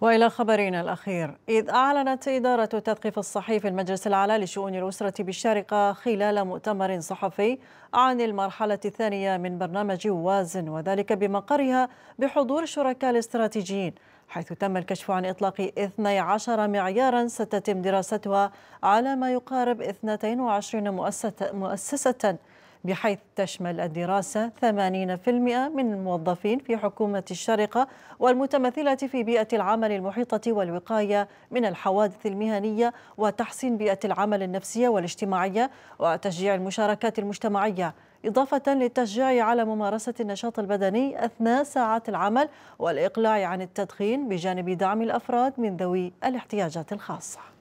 وإلى خبرنا الأخير إذ أعلنت إدارة التثقيف الصحي في المجلس الأعلى لشؤون الأسرة بالشارقة خلال مؤتمر صحفي عن المرحلة الثانية من برنامج وازن وذلك بمقرها بحضور الشركاء الاستراتيجيين حيث تم الكشف عن إطلاق 12 معيارا ستتم دراستها على ما يقارب 22 مؤسسة بحيث تشمل الدراسة 80% من الموظفين في حكومة الشرقة والمتمثلة في بيئة العمل المحيطة والوقاية من الحوادث المهنية وتحسين بيئة العمل النفسية والاجتماعية وتشجيع المشاركات المجتمعية إضافة للتشجيع على ممارسة النشاط البدني أثناء ساعات العمل والإقلاع عن التدخين بجانب دعم الأفراد من ذوي الاحتياجات الخاصة